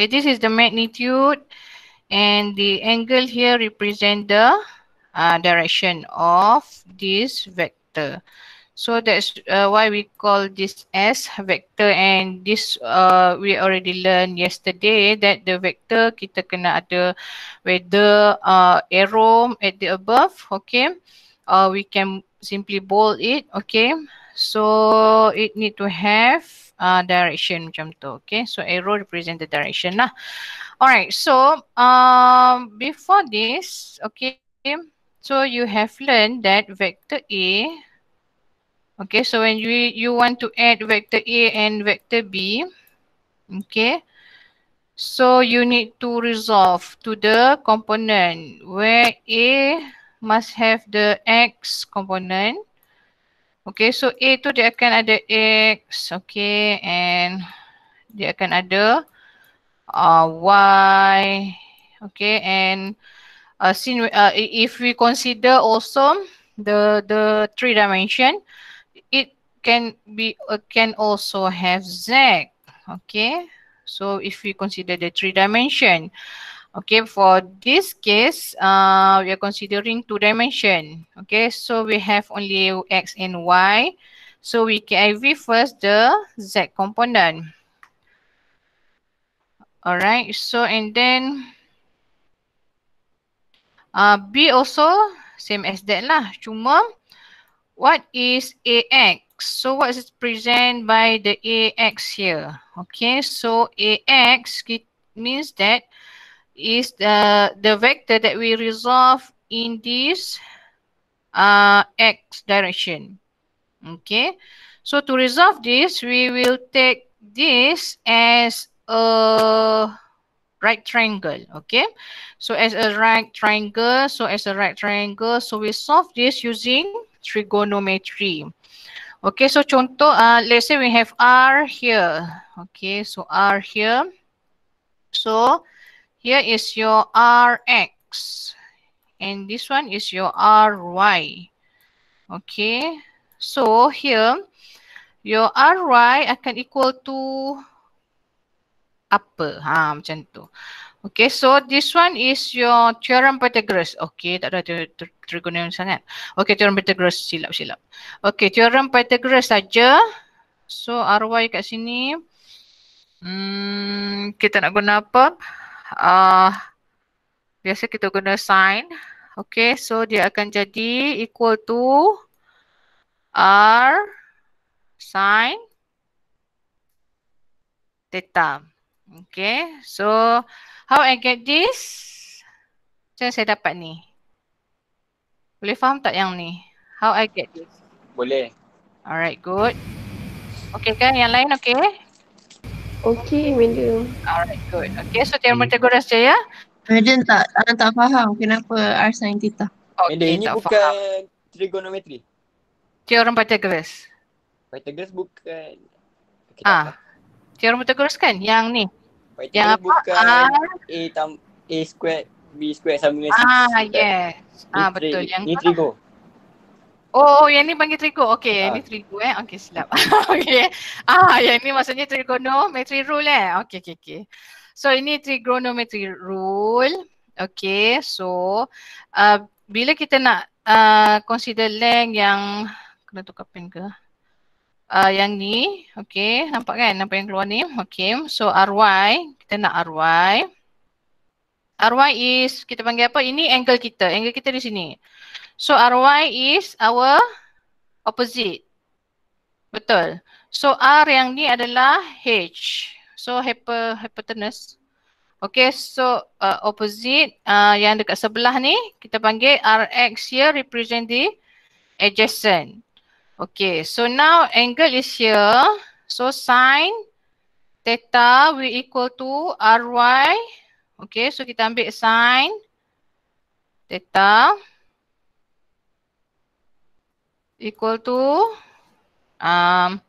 Okay, this is the magnitude and the angle here represent the uh, direction of this vector. So that's uh, why we call this as vector and this uh, we already learned yesterday that the vector kita kena ada whether uh, arrow at the above, okay, uh, we can simply bold it, okay. So it need to have uh, direction macam tu. Okay, so arrow represent the direction lah. Alright, so um, before this, okay, so you have learned that vector A, okay, so when you, you want to add vector A and vector B, okay, so you need to resolve to the component where A must have the X component Okay, so A tu dia akan ada X, okay, and dia akan ada uh, Y, okay, and uh, sin, uh, if we consider also the the three dimension, it can be uh, can also have Z, okay. So if we consider the three dimension, Okay, for this case, uh, we are considering two dimension. Okay, so we have only x and y. So we can iv first the z component. Alright, so and then uh, b also same as that lah. Cuma, what is ax? So what is present by the ax here? Okay, so ax means that is the, the vector that we resolve in this uh, x direction. Okay, so to resolve this, we will take this as a right triangle. Okay, so as a right triangle, so as a right triangle, so we solve this using trigonometry. Okay, so contoh, uh, let's say we have R here. Okay, so R here. So here is your rx and this one is your ry okay so here your ry akan equal to apa ha macam tu okay so this one is your theorem pythagoras okay tak ada trigonometri. sangat okay theorem pythagoras silap silap okay theorem pythagoras saja so ry kat sini Hmm, kita nak guna apa? uh, biasa kita guna sign. Okay, so dia akan jadi equal to R sine theta. Okay, so how I get this? Macam saya dapat ni? Boleh faham tak yang ni? How I get this? Boleh. Alright, good. Okay kan yang lain okay? Okay, medium. Alright, good. Okay, so terima kasih Goras Jaya. Madam tak, tak, tak faham kenapa R sin theta. Okay, madam, ini bukan faham. trigonometri. Teorem Pythagoras. Pythagoras bukan. Okay, ah. Apa. Teorem Pythagoras kan? Yang ni. Pythagoras Yang apa? bukan ah. A, tam, A square B square sama dengan C. Ah, yes. Ah, betul. Yang ni lah. trigo. Oh, oh, yang ni panggil trigo. Okey, ah. ini trigo eh. Okey, silap. okey. Ah, yang ni maksudnya trigonometry rule eh. Okey, okey, okey. So, ini trigonometry rule. Okey, so uh, bila kita nak uh, consider length yang kena tukar pen ke? Uh, yang ni, okey, nampak kan? Nampak yang keluar ni. Okey, so RY, kita nak RY. RY is kita panggil apa? Ini angle kita. Angle kita di sini. So ry is our opposite. Betul. So r yang ni adalah h. So hyper hypotenuse. Okay, so uh, opposite uh, yang dekat sebelah ni kita panggil rx here represent the adjacent. Okay, so now angle is here. So sine theta will equal to ry. Okay, so kita ambil sine theta equal to um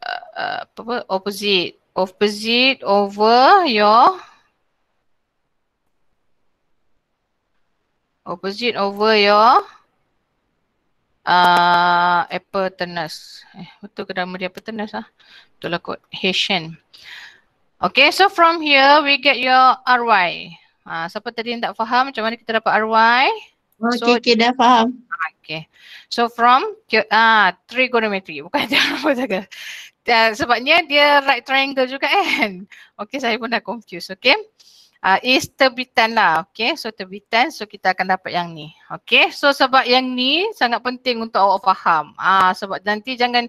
uh, uh, opposite opposite over your opposite over your uh, apertness eh, betul ke nama dia apertness ah betul lah kot Haitian okay so from here we get your ry ha, ah, siapa tadi yang tak faham macam mana kita dapat ry Okay, so, okay dah faham. Okay. So from ah trigonometry bukan trigonometri. Uh, ah, sebabnya dia right triangle juga kan. Okay, saya pun dah confused. Okay. Uh, is terbitan lah. Okay, so terbitan. So kita akan dapat yang ni. Okay, so sebab yang ni sangat penting untuk awak faham. uh, sebab nanti jangan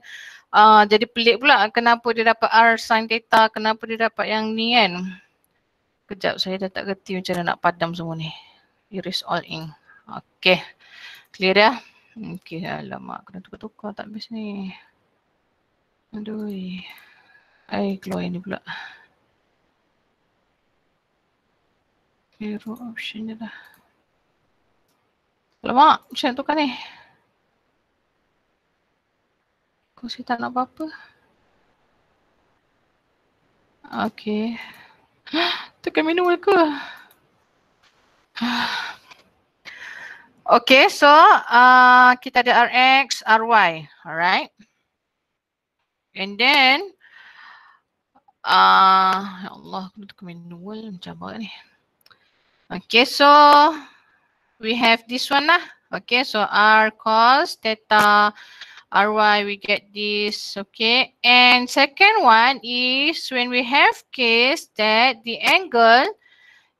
uh, jadi pelik pula kenapa dia dapat R sin theta, kenapa dia dapat yang ni kan. Kejap, saya dah tak kerti macam mana nak padam semua ni. Iris all in. Okay, Clear dah. Ya? Okey, alamak kena tukar-tukar tak habis ni. Aduh. Ai keluar ini pula. Hero option dia dah. Alamak, macam nak tukar ni. Kursi tak nak apa-apa. Okey. Tukar menu ke? Ah. Okay, so uh, kita ada Rx, Ry, alright. And then, uh, ya Allah, aku tu manual macam apa ni. Okay, so we have this one lah. Okay, so R cos theta Ry, we get this, okay. And second one is when we have case that the angle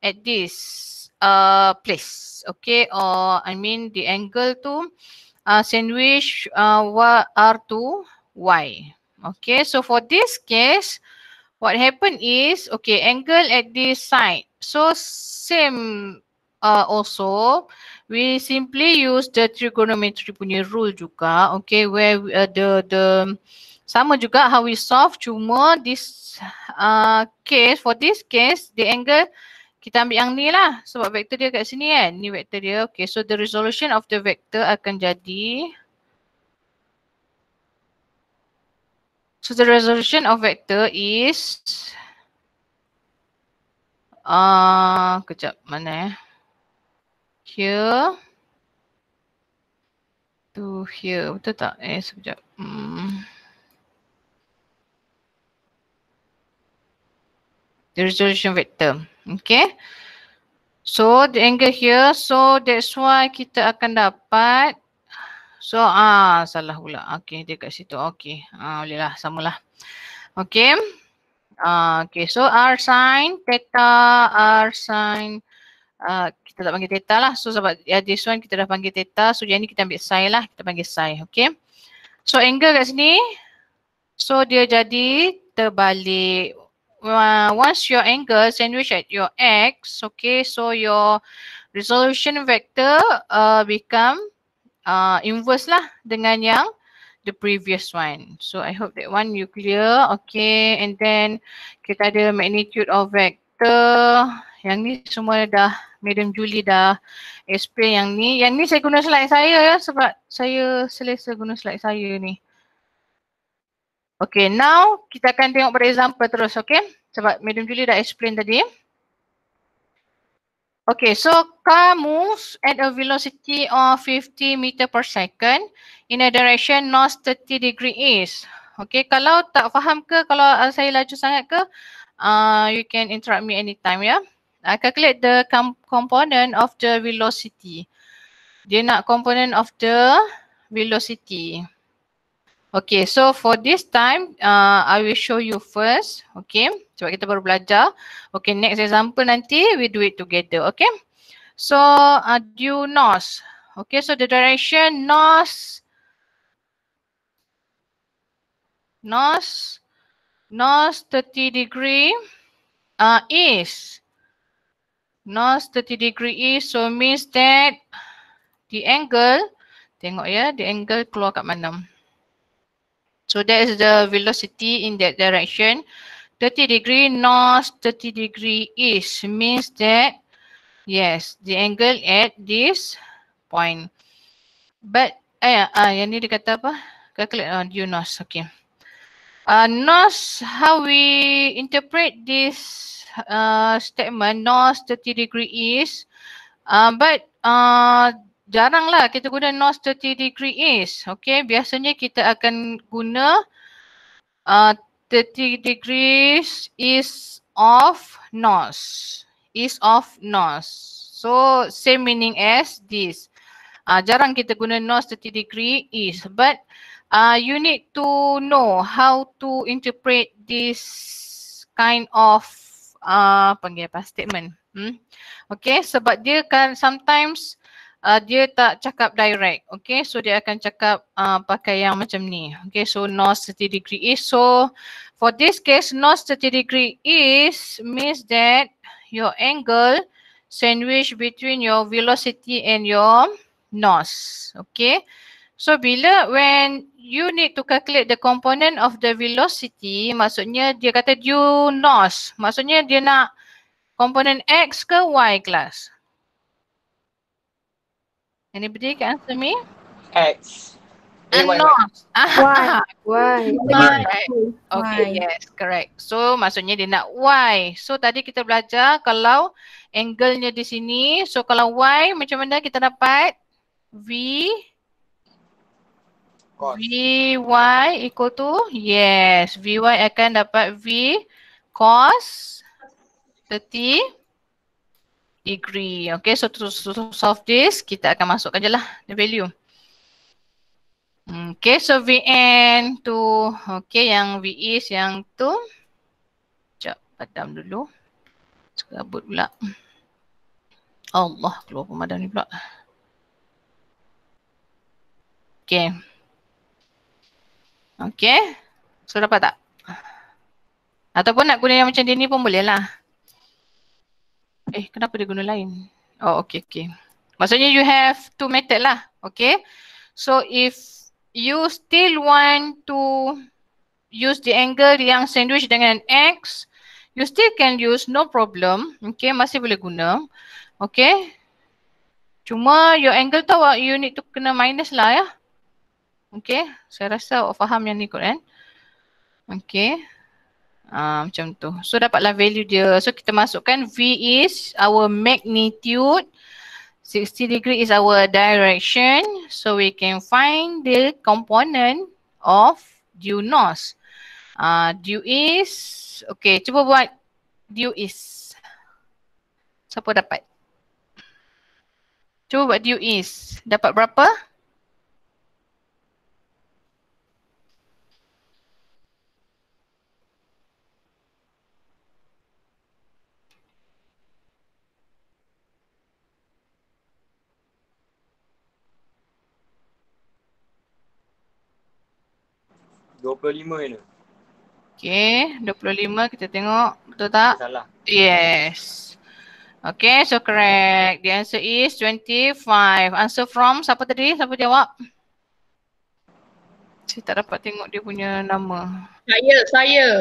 at this, uh, place. Okay, or I mean the angle to uh, sandwich uh, R to Y. Okay, so for this case, what happened is, okay, angle at this side. So same uh, also, we simply use the trigonometry punya rule juga, okay, where we, uh, the, the, sama juga how we solve, cuma this uh, case, for this case, the angle kita ambil yang ni lah sebab vektor dia kat sini kan. Ni vektor dia. Okay so the resolution of the vector akan jadi So the resolution of vector is ah uh, kejap mana eh. Here to here. Betul tak? Eh sekejap. Hmm. The resolution vector. Okay. So the angle here. So that's why kita akan dapat. So ah salah pula. Okay dia kat situ. Okay. Ah, boleh lah. Okay. Ah, okay. So R sine theta R sine. Uh, kita tak panggil theta lah. So sebab ya, this one kita dah panggil theta. So yang ni kita ambil sine lah. Kita panggil sine. Okay. So angle kat sini. So dia jadi terbalik uh, once your angle sandwich at your x, okay, so your resolution vector uh, become uh, inverse lah dengan yang the previous one. So I hope that one you clear, okay. And then kita ada magnitude of vector. Yang ni semua dah Madam Julie dah explain yang ni. Yang ni saya guna slide saya ya sebab saya selesa guna slide saya ni. Okay, now kita akan tengok pada example terus, okay? Sebab Madam Julie dah explain tadi. Okay, so car moves at a velocity of 50 meter per second in a direction north 30 degree east. Okay, kalau tak faham ke, kalau uh, saya laju sangat ke, uh, you can interrupt me anytime, ya. Yeah? I calculate the com component of the velocity. Dia nak component of the velocity. Velocity. Okay, so for this time, uh, I will show you first. Okay, sebab kita baru belajar. Okay, next example nanti, we do it together. Okay, so uh, due north. Okay, so the direction north, north, north 30 degree uh, east. North 30 degree east, so means that the angle, tengok ya, the angle keluar kat mana. So that is the velocity in that direction. 30 degree north, 30 degree east means that, yes, the angle at this point. But, eh, ah, yang ni dia kata apa? Calculate on you north, okay. Uh, ah, north, how we interpret this uh, statement, north 30 degree east. Uh, but uh, Jaranglah kita guna north 30 degree east. Okay, biasanya kita akan guna uh, 30 degrees east of north. East of north. So, same meaning as this. Uh, jarang kita guna north 30 degree east. But uh, you need to know how to interpret this kind of uh, panggil apa? statement. Hmm? Okay, sebab dia kan sometimes uh, dia tak cakap direct. Okay, so dia akan cakap uh, pakai yang macam ni. Okay, so north 30 degree is. So for this case, north 30 degree is means that your angle sandwich between your velocity and your north. Okay, so bila when you need to calculate the component of the velocity, maksudnya dia kata due north. Maksudnya dia nak komponen X ke Y class. Anybody can answer me? X. Uh, no. Why? Why? Why? Okay, yes, correct. So, maksudnya dia nak why. So, tadi kita belajar kalau angle-nya di sini. So, kalau why macam mana kita dapat V V y. equal to yes. V y akan dapat V cos 30 degree. Okay, so to, to solve this, kita akan masukkan je lah the value. Okay, so VN tu, okay, yang V is yang tu. Sekejap, padam dulu. Sekabut pula. Allah, keluar pemadam ni pula. Okay. Okay, so dapat tak? Ataupun nak guna yang macam dia ni pun boleh lah. Eh, kenapa dia guna lain? Oh, okay, okay. Maksudnya you have two method lah. Okay. So, if you still want to use the angle yang sandwich dengan X, you still can use, no problem. Okay, masih boleh guna. Okay. Cuma your angle tu you need to kena minus lah ya. Okay. Saya rasa awak faham yang ni kot kan. Okay. Ah, macam tu. So dapatlah value dia. So kita masukkan V is our magnitude. 60 degree is our direction. So we can find the component of due north. Uh, due is, okay cuba buat due is. Siapa dapat? Cuba buat due is. Dapat Berapa? 25 kena. Okay, 25 kita tengok betul tak? Salah. Yes. Okay, so correct. The answer is 25. Answer from siapa tadi? Siapa jawab? Saya tak dapat tengok dia punya nama. Saya, saya.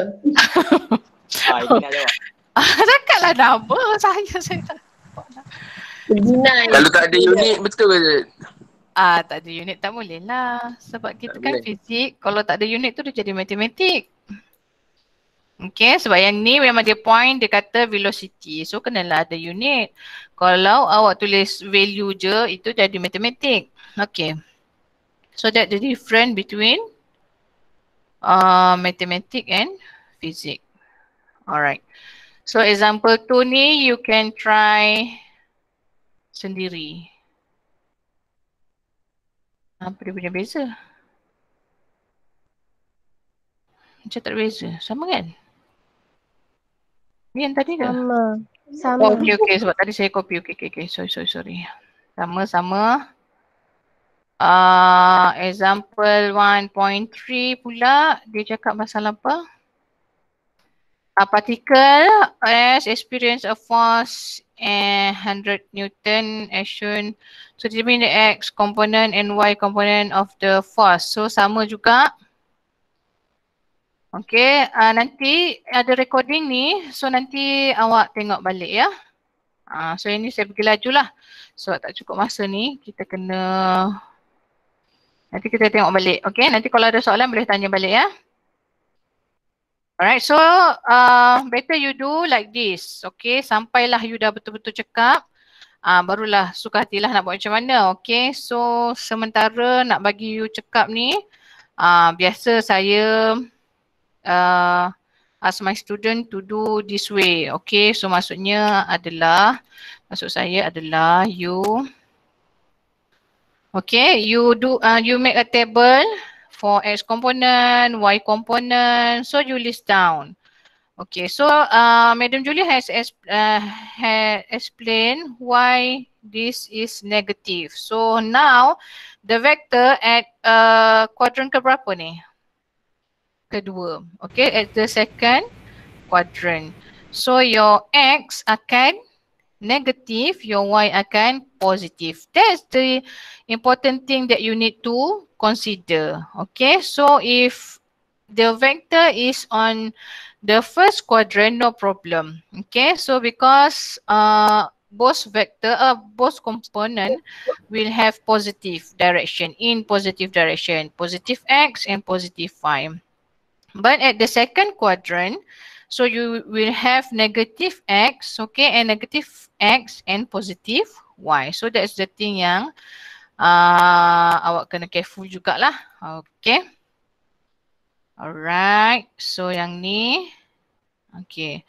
Ah, cakaplah ah, nama saya. Saya tak Kalau tak ada unit, betul ke? Ah, tak ada unit tak boleh lah. Sebab kita tak kan boleh. fizik, kalau tak ada unit tu dia jadi matematik. Okay, sebab yang ni memang dia point, dia kata velocity. So, kenalah ada unit. Kalau awak tulis value je, itu jadi matematik. Okay. So, that the difference between uh, matematik and fizik. Alright. So, example tu ni you can try sendiri. Apa dia punya beza? Macam tak beza. Sama kan? Ni yang tadi dah. Sama. Sama. Oh, okay, okay. Sebab tadi saya copy. Okay, okay, okay. Sorry, sorry, sorry. Sama, sama. Ah, uh, example 1.3 pula. Dia cakap masalah apa? A ah, particle as experience a force 100 newton as shown. So determine the x component and y component of the force. So sama juga. Okay, uh, nanti ada recording ni. So nanti awak tengok balik ya. Uh, so ini saya pergi lajulah. So tak cukup masa ni. Kita kena... Nanti kita tengok balik. Okay, nanti kalau ada soalan boleh tanya balik ya. Alright, so uh, better you do like this. Okay, sampailah you dah betul-betul cekap. Uh, ah, barulah suka hatilah nak buat macam mana. Okay, so sementara nak bagi you cekap ni, uh, biasa saya uh, ask my student to do this way. Okay, so maksudnya adalah, maksud saya adalah you, okay, you do, uh, you make a table, for X component, Y component. So you list down. Okay, so uh, Madam Julie has, uh, has explained why this is negative. So now the vector at uh, quadrant ke berapa ni? Kedua. Okay, at the second quadrant. So your X akan negative, your Y akan positive. That's the important thing that you need to consider. Okay, so if the vector is on the first quadrant, no problem. Okay, so because uh, both vector, uh, both component will have positive direction, in positive direction, positive x and positive y. But at the second quadrant, so you will have negative x, okay, and negative x and positive y. So that's the thing yang... Yeah? uh, awak kena careful jugalah. Okay. Alright. So yang ni. Okay.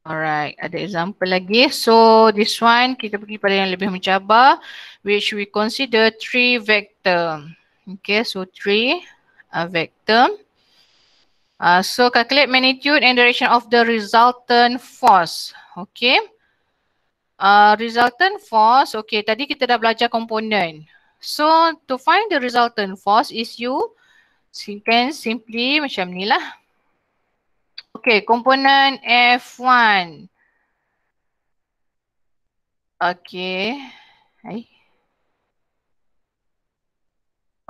Alright, ada example lagi. So, this one kita pergi pada yang lebih mencabar which we consider three vector. Okay, so three uh, vector. Uh, so, calculate magnitude and direction of the resultant force. Okay. Uh, resultant force, okay, tadi kita dah belajar komponen. So, to find the resultant force is you can simply macam ni lah. Okay, komponen F1. Okay.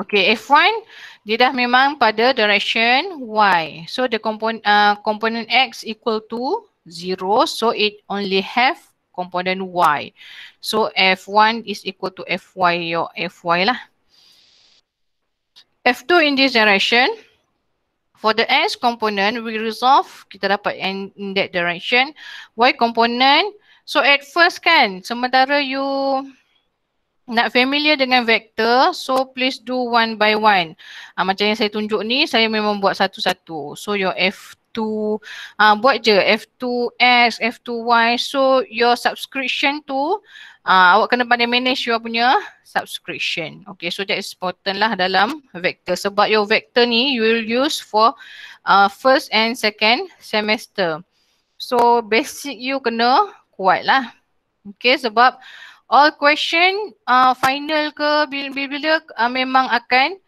Okay, F1 dia dah memang pada direction Y. So, the component, uh, component X equal to 0. So, it only have Komponen y. So f1 is equal to fy your fy lah. F2 in this direction, for the x component, we resolve, kita dapat n in that direction. Y component, so at first kan, sementara you nak familiar dengan vector, so please do one by one. Ha, macam yang saya tunjuk ni, saya memang buat satu-satu. So your F2 uh, buat je F2S, F2Y. So your subscription tu uh, awak kena pandai manage your punya subscription. Okay, so that is important lah dalam vector. Sebab your vector ni you will use for uh, first and second semester. So basic you kena kuat lah. Okay, sebab all question uh, final ke bila-bila uh, memang akan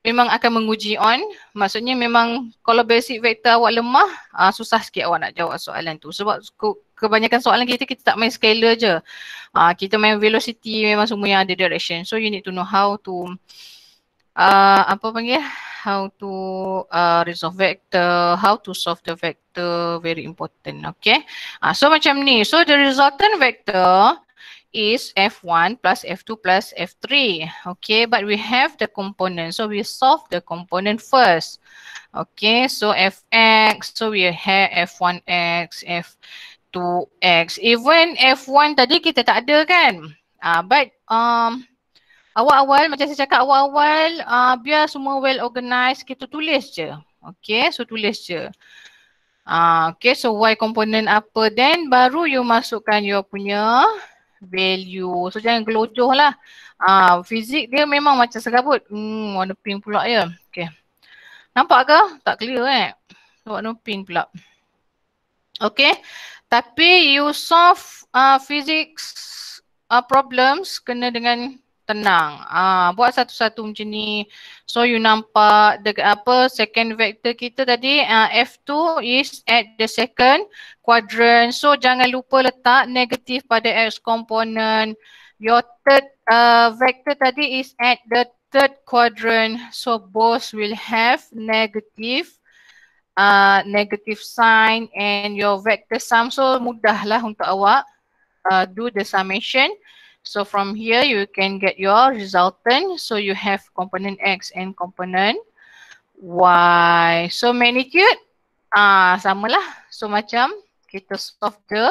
memang akan menguji on maksudnya memang kalau basic vector awak lemah uh, susah sikit awak nak jawab soalan tu sebab kebanyakan soalan kita kita tak main scalar je uh, kita main velocity memang semua yang ada direction so you need to know how to uh, apa panggil how to uh, resolve vector how to solve the vector very important okay uh, so macam ni so the resultant vector is F1 plus F2 plus F3. Okay, but we have the component. So we solve the component first. Okay, so Fx, so we have F1x, F2x. Even F1 tadi kita tak ada kan? Uh, but um, awal-awal, macam saya cakap awal-awal, uh, biar semua well organized, kita tulis je. Okay, so tulis je. Uh, okay, so Y component apa? Then baru you masukkan your punya value. So jangan gelojoh lah. Ah, fizik dia memang macam segabut. Hmm, warna pink pula ya. Okay. Nampak ke? Tak clear eh. Warna pink pula. Okay. Tapi you solve uh, ah, physics uh, problems kena dengan tenang. Ah uh, buat satu-satu macam ni. So you nampak the apa second vector kita tadi uh, ah, F2 is at the second quadrant. So jangan lupa letak negatif pada x component. Your third uh, vector tadi is at the third quadrant. So both will have negative uh, negative sign and your vector sum. So mudahlah untuk awak uh, do the summation. So from here, you can get your resultant. So you have component X and component Y. So magnitude, ah, sama lah. So macam kita solve the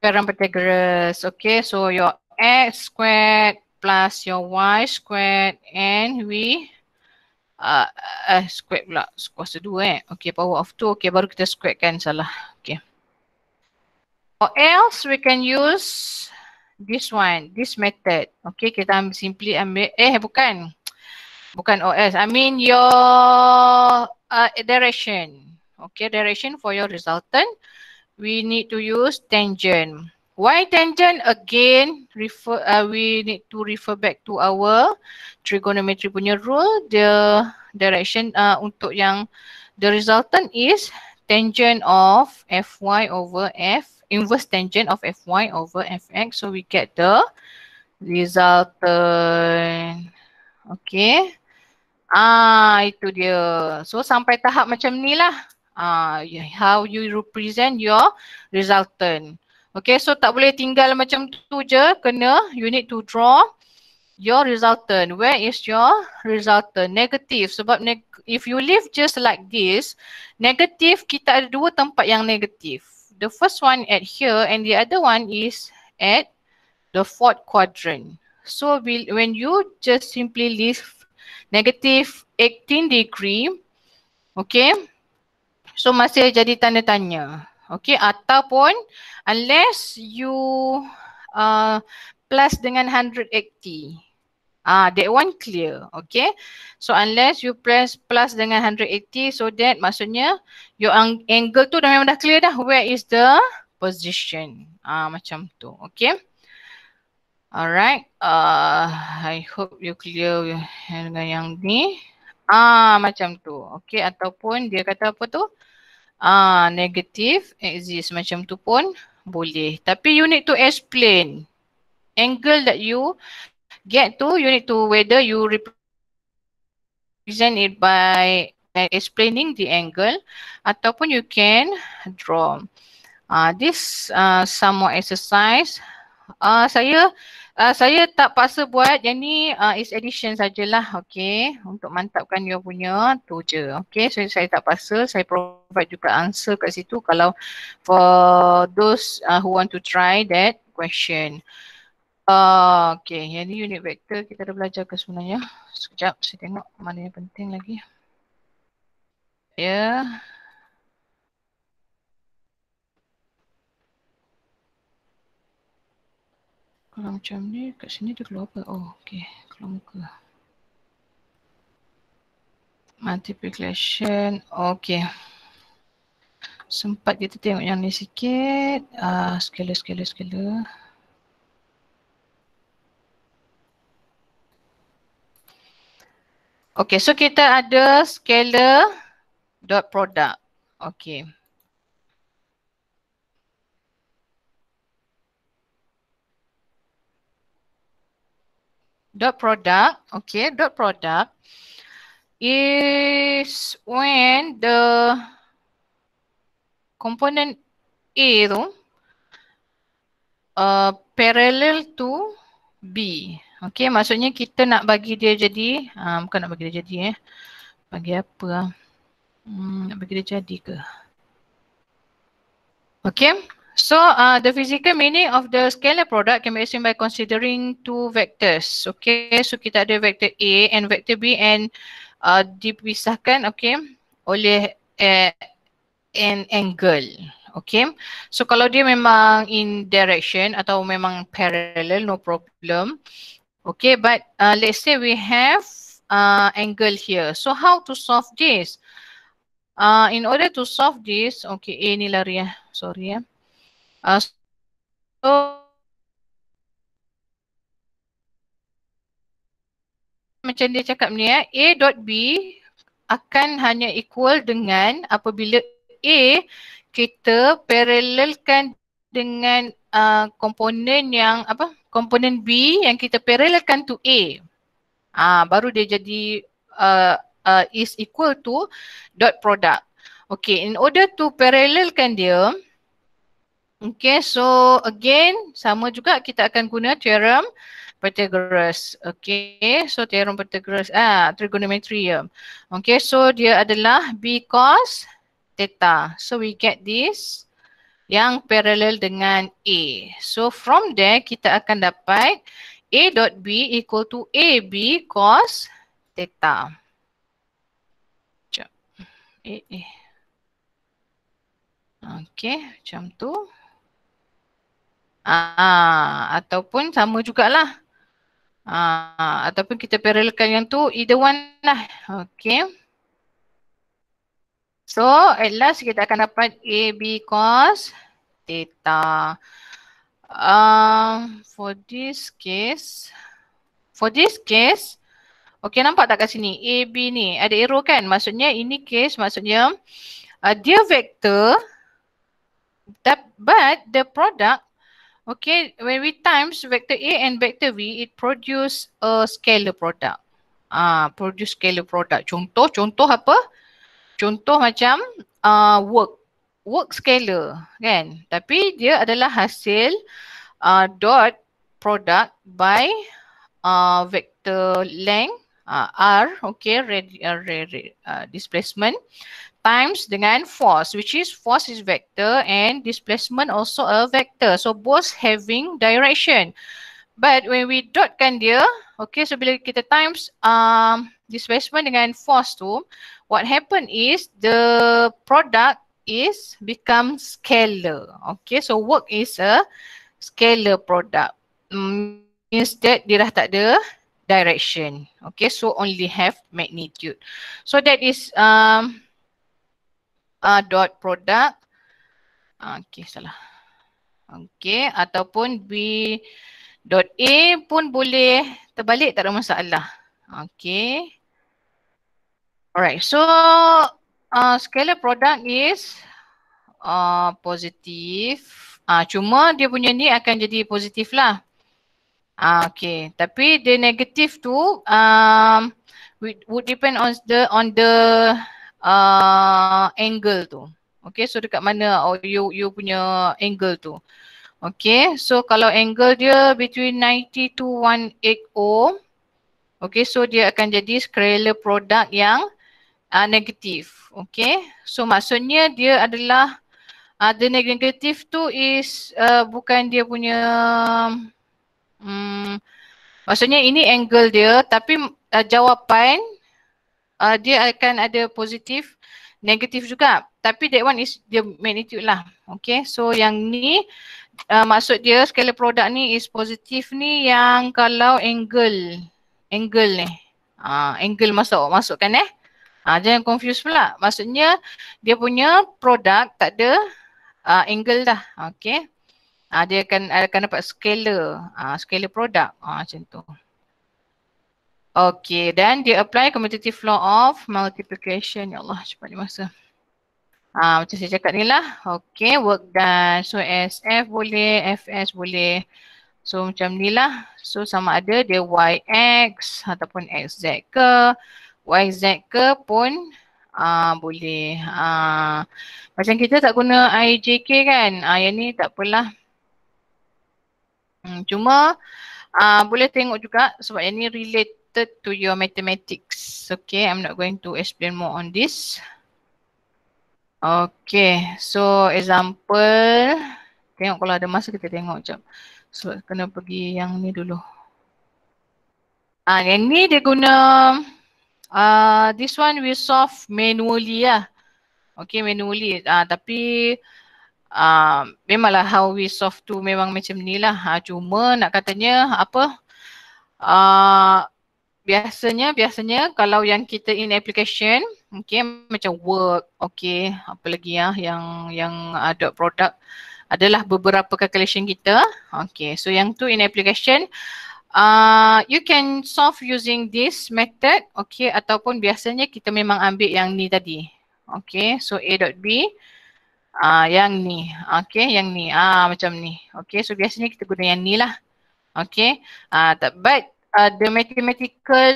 parent Pythagoras. Okay, so your X squared plus your Y squared and we uh, uh, squared pula. Kuasa 2 eh. Okay, power of 2. Okay, baru kita squared kan salah. Okay. Or else we can use this one, this method. Okay, kita ambil simply ambil, eh bukan. Bukan OS, I mean your uh, direction. Okay, direction for your resultant. We need to use tangent. Why tangent? Again, refer, uh, we need to refer back to our trigonometry punya rule. The direction uh, untuk yang the resultant is tangent of Fy over F inverse tangent of fy over fx. So we get the resultant. Okay. Ah, itu dia. So sampai tahap macam ni lah. Ah, how you represent your resultant. Okay, so tak boleh tinggal macam tu je. Kena, you need to draw your resultant. Where is your resultant? Negative. Sebab neg if you leave just like this, negative kita ada dua tempat yang negative the first one at here and the other one is at the fourth quadrant. So we, when you just simply leave negative 18 degree, okay, so masih jadi tanda tanya. Okay, ataupun unless you uh, plus dengan 180. Ah, that one clear. Okay. So unless you press plus dengan 180 so that maksudnya your angle tu dah memang dah clear dah. Where is the position? Ah, macam tu. Okay. Alright. Uh, I hope you clear dengan yang ni. Ah, macam tu. Okay. Ataupun dia kata apa tu? Ah, negative exists macam tu pun boleh. Tapi you need to explain angle that you get to, you need to whether you represent it by explaining the angle ataupun you can draw. Uh, this uh, some more exercise. Uh, saya uh, saya tak paksa buat yang ni uh, is addition sajalah okay untuk mantapkan you punya tu je okay so saya tak paksa saya provide juga answer kat situ kalau for those uh, who want to try that question. Uh, Ah, okay, yang ni unit vector kita dah belajar ke sebenarnya. Sekejap saya tengok mana yang penting lagi. Ya. Yeah. Kalau macam ni, kat sini dia keluar apa? Oh, okay. Keluar muka. Multiplication. Okay. Sempat kita tengok yang ni sikit. Ah, uh, scalar, scalar, scalar. Okay, so kita ada scalar dot product. Okay. Dot product, okay, dot product is when the component A tu uh, parallel to B. Okey, maksudnya kita nak bagi dia jadi, uh, bukan nak bagi dia jadi eh. Bagi apa? Ah? Hmm, nak bagi dia jadi ke? Okey. So, uh, the physical meaning of the scalar product can be assumed by considering two vectors. Okey, so kita ada vector A and vector B and uh, dipisahkan, okey, oleh uh, an angle. Okay, so kalau dia memang in direction atau memang parallel, no problem. Okay, but uh, let's say we have uh, angle here. So how to solve this? Uh, in order to solve this, okay, A ni lari ya. Sorry ya. so macam dia cakap ni ya, A dot B akan hanya equal dengan apabila A kita paralelkan dengan uh, komponen yang apa? Uh, komponen B yang kita paralelkan to A. Ah ha, baru dia jadi uh, uh, is equal to dot product. Okay, in order to paralelkan dia, okay, so again sama juga kita akan guna theorem Pythagoras. Okay, so theorem Pythagoras ah trigonometry. Ya. Okay, so dia adalah B cos theta. So we get this yang paralel dengan A. So from there kita akan dapat A dot B equal to a b cos theta. Sekejap. A, A. Okay, macam tu. Ah, ataupun sama jugalah. Ah, ataupun kita paralelkan yang tu either one lah. Okay. So at last kita akan dapat AB cos theta. Um, for this case, for this case, okay nampak tak kat sini AB ni ada arrow kan? Maksudnya ini case maksudnya uh, dia vector that, but the product Okay, when we times vector A and vector b, it produce a scalar product. Ah, uh, produce scalar product. Contoh, contoh apa? Contoh macam uh, work, work scalar kan. Tapi dia adalah hasil uh, dot product by uh, vector length uh, R, okay, red, uh, red, uh, displacement times dengan force which is force is vector and displacement also a vector. So both having direction. But when we dotkan dia, okay, so bila kita times um, displacement dengan force tu, what happen is the product is become scalar. Okay, so work is a scalar product. Mm, means that dia dah tak ada direction. Okay, so only have magnitude. So that is um, a dot product. Ah, okay, salah. Okay, ataupun B... Dot A pun boleh terbalik tak ada masalah. Okay. Alright, so uh, scalar product is uh, positive. Uh, cuma dia punya ni akan jadi positif lah. Uh, ah, okay, tapi dia negative tu um, would depend on the on the uh, angle tu. Okay, so dekat mana oh, you you punya angle tu. Okay, so kalau angle dia between 90 to 180, okay, so dia akan jadi scalar product yang uh, negatif. Okay, so maksudnya dia adalah uh, the negative tu is uh, bukan dia punya, um, maksudnya ini angle dia, tapi uh, jawapan uh, dia akan ada positif, negatif juga. Tapi that one is the magnitude lah. Okay, so yang ni uh, maksud dia scalar product ni is positif ni yang kalau angle angle ni uh, angle masuk masukkan eh uh, jangan confuse pula maksudnya dia punya produk tak ada uh, angle dah okey uh, dia akan akan dapat scalar uh, produk. product uh, macam tu Okay, dan dia apply commutative law of multiplication. Ya Allah, cepat ni masa. Uh, macam saya cakap ni lah. Okay, work done. So, SF boleh, FS boleh. So, macam ni lah. So, sama ada dia YX ataupun XZ ke, YZ ke pun uh, boleh. Uh, macam kita tak guna IJK kan, uh, yang ni tak apalah. Hmm, cuma uh, boleh tengok juga sebab yang ni related to your mathematics. Okay, I'm not going to explain more on this. Okay, so example Tengok kalau ada masa kita tengok jap So kena pergi yang ni dulu Ah, Yang ni dia guna uh, This one we solve manually lah Okay manually Ah tapi uh, Memanglah how we solve tu memang macam ni lah uh, Cuma nak katanya apa uh, biasanya biasanya kalau yang kita in application mungkin okay, macam work okey apa lagi ya yang yang ada produk adalah beberapa calculation kita okey so yang tu in application Uh, you can solve using this method, okay, ataupun biasanya kita memang ambil yang ni tadi. Okay, so A dot B, uh, yang ni, okay, yang ni, ah uh, macam ni. Okay, so biasanya kita guna yang ni lah. Okay, Ah, uh, but uh, the mathematical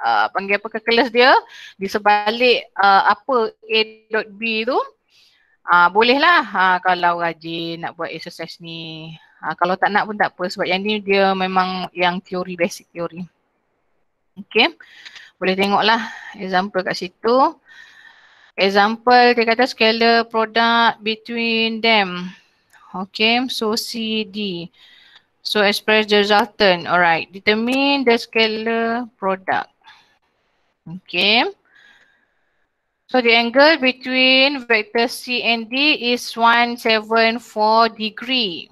uh, panggil apa kelas dia di sebalik uh, apa A dot B tu uh, bolehlah uh, kalau rajin nak buat exercise ni uh, kalau tak nak pun tak apa sebab yang ni dia memang yang teori basic teori okey boleh tengoklah example kat situ example dia kata scalar product between them okey so c d So express the resultant. Alright. Determine the scalar product. Okay. So the angle between vector C and D is 174 degree.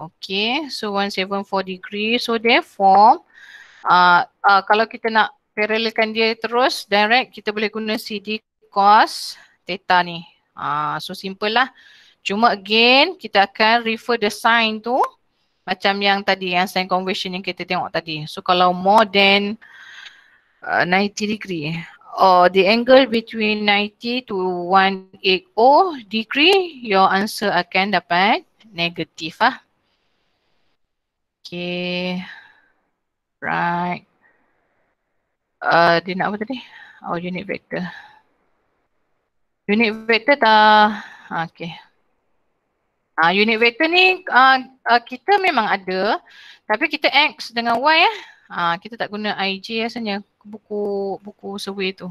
Okay. So 174 degree. So therefore, uh, uh, kalau kita nak paralelkan dia terus, direct kita boleh guna CD cos theta ni. Uh, so simple lah. Cuma again, kita akan refer the sign tu. Macam yang tadi, yang sign conversion yang kita tengok tadi. So kalau more than uh, 90 degree or the angle between 90 to 180 degree, your answer akan dapat negatif lah. Okay. Right. Uh, dia nak apa tadi? Oh, unit vector. Unit vector dah. Okay. Ah uh, unit vector ni uh, uh, kita memang ada tapi kita x dengan y eh. Ah uh, kita tak guna ij rasanya buku buku survey tu.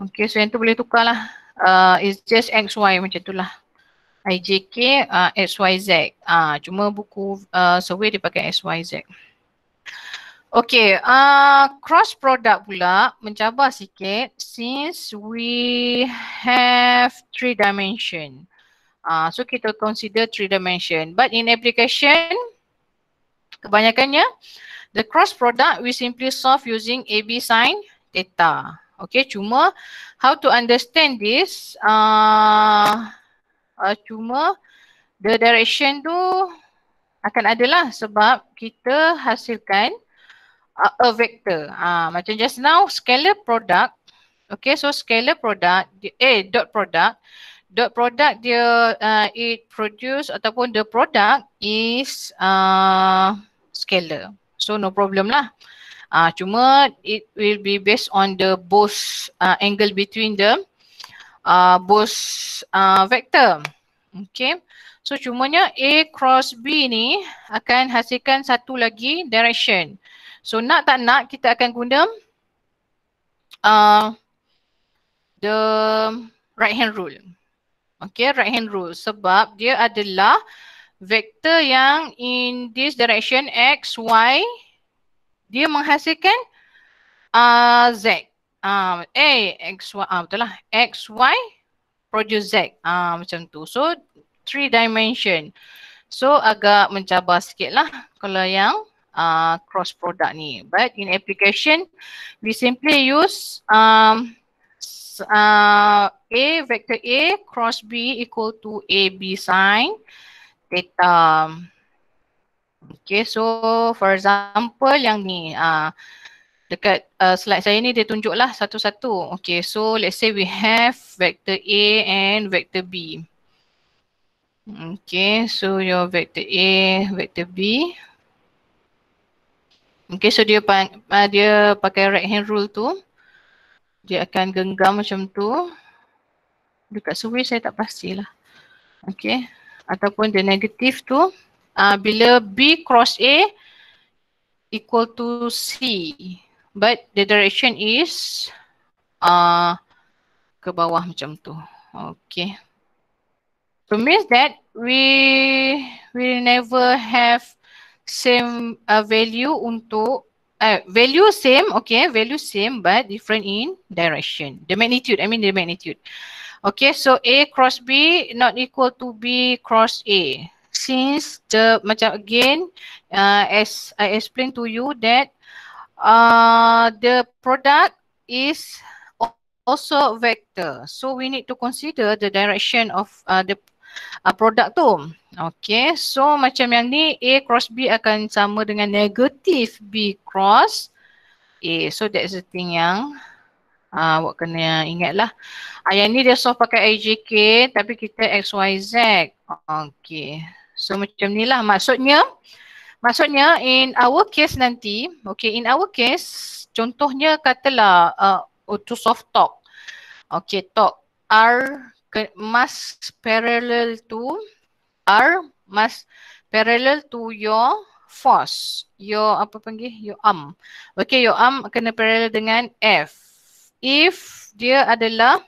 Okey so yang tu boleh tukarlah. Ah uh, is just x y macam itulah. ijk ah uh, xyz. Ah uh, cuma buku uh, survey dia pakai xyz. Okay, uh, cross product pula mencabar sikit since we have three dimension. Uh, so kita consider three dimension. But in application, kebanyakannya, the cross product we simply solve using AB sine theta. Okay, cuma how to understand this, uh, uh, cuma the direction tu akan adalah sebab kita hasilkan uh, a vector. Uh, macam just now, scalar product, okay, so scalar product, eh, dot product, the product dia uh, it produce ataupun the product is uh, scalar so no problem lah uh, cuma it will be based on the both uh, angle between the uh, both uh, vector okay so cumanya a cross b ni akan hasilkan satu lagi direction so nak tak nak kita akan guna uh, the right hand rule Okay, right hand rule. Sebab dia adalah vektor yang in this direction x, y, dia menghasilkan uh, z. Uh, A, x, y, uh, betul lah. X, y, produce z. Uh, macam tu. So, three dimension. So, agak mencabar sikit lah kalau yang uh, cross product ni. But in application, we simply use um, uh, A vector A cross B equal to A B sine theta. Okay, so for example yang ni uh, dekat uh, slide saya ni dia tunjuk lah satu-satu. Okay, so let's say we have vector A and vector B. Okay, so your vector A, vector B. Okay, so dia pa- ah, dia pakai right hand rule tu. Dia akan genggam macam tu dekat survey saya tak pastilah. Okay. Ataupun dia negatif tu uh, bila B cross A equal to C but the direction is uh, ke bawah macam tu. Okay. So means that we will never have same uh, value untuk uh, value same okay value same but different in direction the magnitude I mean the magnitude Okay, so A cross B not equal to B cross A. Since the, macam again, uh, as I explained to you that uh, the product is also vector. So we need to consider the direction of uh, the uh, product tu. Okay, so macam yang ni A cross B akan sama dengan negative B cross A. So that's the thing yang Uh, awak kena ingatlah. Uh, yang ni dia soh pakai AJK tapi kita XYZ. Okay. So macam ni lah maksudnya. Maksudnya in our case nanti, okay in our case contohnya katalah uh, oh, to soft talk. Okay talk R must parallel to R must parallel to your force. Your apa panggil? Your arm. Okay your arm kena parallel dengan F if dia adalah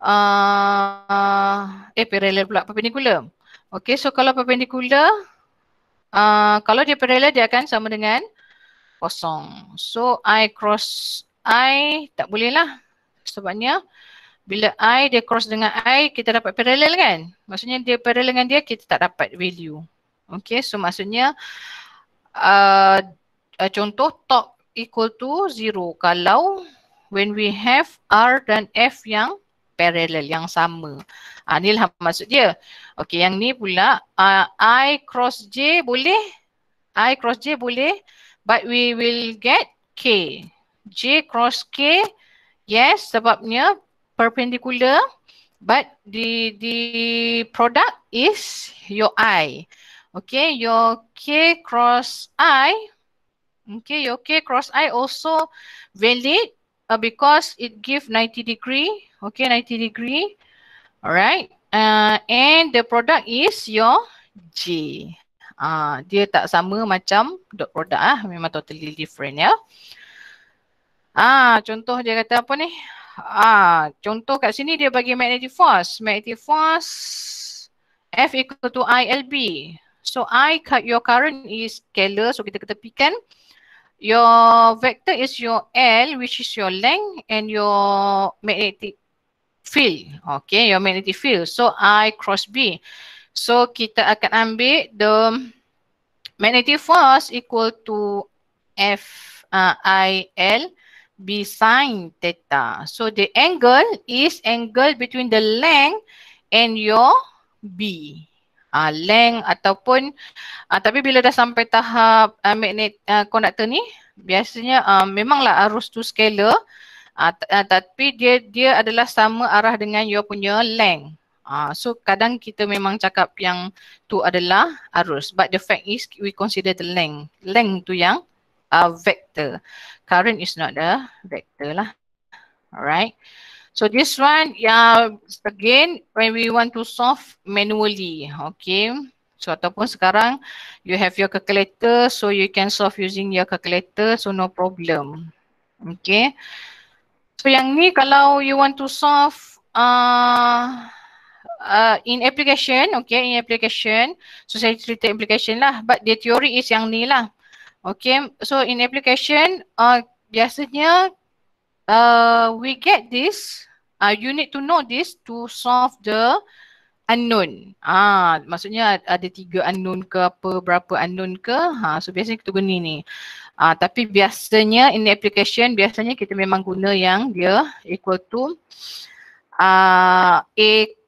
uh, eh parallel pula perpendicular. Okay so kalau perpendicular uh, kalau dia parallel dia akan sama dengan kosong. So I cross I tak boleh lah sebabnya bila I dia cross dengan I kita dapat parallel kan. Maksudnya dia parallel dengan dia kita tak dapat value. Okay so maksudnya uh, uh, contoh top equal to 0 kalau when we have R dan F yang parallel, yang sama. Ha, ah, inilah maksud dia. Okey, yang ni pula uh, I cross J boleh? I cross J boleh? But we will get K. J cross K, yes sebabnya perpendicular but the the product is your I. Okay, your K cross I Okay, okay, cross i also valid uh, because it give 90 degree. Okay, 90 degree. Alright. Uh, and the product is your J. Uh, dia tak sama macam dot product ah. Memang totally different ya. Ah, contoh dia kata apa ni? Ah, contoh kat sini dia bagi magnetic force. Magnetic force F equal to ILB. So I cut your current is scalar. So kita ketepikan your vector is your L, which is your length, and your magnetic field. Okay, your magnetic field. So I cross B. So kita akan ambil the magnetic force equal to F uh, I L B sine theta. So the angle is angle between the length and your B uh, length ataupun uh, tapi bila dah sampai tahap uh, magnet uh, conductor ni biasanya uh, memanglah arus tu scalar uh, tapi dia dia adalah sama arah dengan your punya length uh, so kadang kita memang cakap yang tu adalah arus but the fact is we consider the length length tu yang uh, vector current is not the vector lah alright So this one, yeah, again, when we want to solve manually, okay. So ataupun sekarang, you have your calculator, so you can solve using your calculator, so no problem, okay. So yang ni kalau you want to solve uh, uh, in application, okay, in application, so saya cerita application lah, but the theory is yang ni lah, okay. So in application, uh, biasanya uh, we get this. Uh, you need to know this to solve the unknown. Ah, maksudnya ada tiga unknown ke apa, berapa unknown ke. Ha, so biasanya kita guna ni. Ah, tapi biasanya in application, biasanya kita memang guna yang dia equal to uh, A